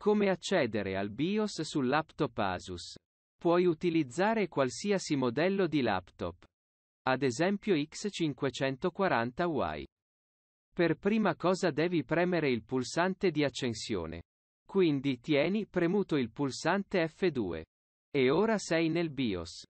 Come accedere al BIOS sul laptop Asus? Puoi utilizzare qualsiasi modello di laptop. Ad esempio X540Y. Per prima cosa devi premere il pulsante di accensione. Quindi tieni premuto il pulsante F2. E ora sei nel BIOS.